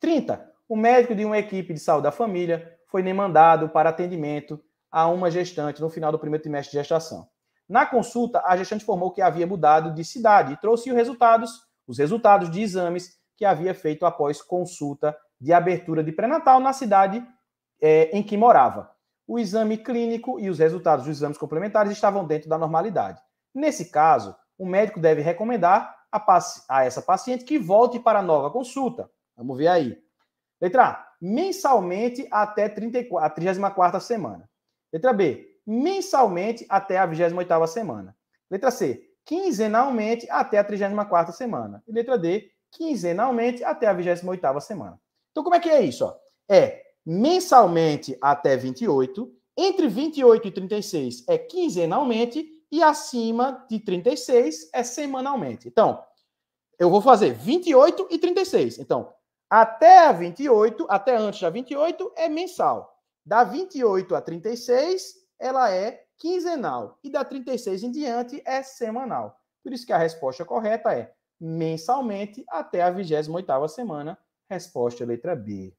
30. O médico de uma equipe de saúde da família foi demandado para atendimento a uma gestante no final do primeiro trimestre de gestação. Na consulta, a gestante informou que havia mudado de cidade e trouxe os resultados, os resultados de exames que havia feito após consulta de abertura de pré-natal na cidade é, em que morava. O exame clínico e os resultados dos exames complementares estavam dentro da normalidade. Nesse caso, o médico deve recomendar a, a essa paciente que volte para a nova consulta. Vamos ver aí. Letra A, mensalmente até 34, a 34 semana. Letra B, mensalmente até a 28 semana. Letra C, quinzenalmente até a 34 semana. E letra D, quinzenalmente até a 28 semana. Então, como é que é isso? Ó? É mensalmente até 28, entre 28 e 36 é quinzenalmente, e acima de 36 é semanalmente. Então, eu vou fazer 28 e 36. Então, até a 28, até antes da 28 é mensal. Da 28 a 36, ela é quinzenal. E da 36 em diante é semanal. Por isso que a resposta correta é mensalmente até a 28ª semana. Resposta letra B.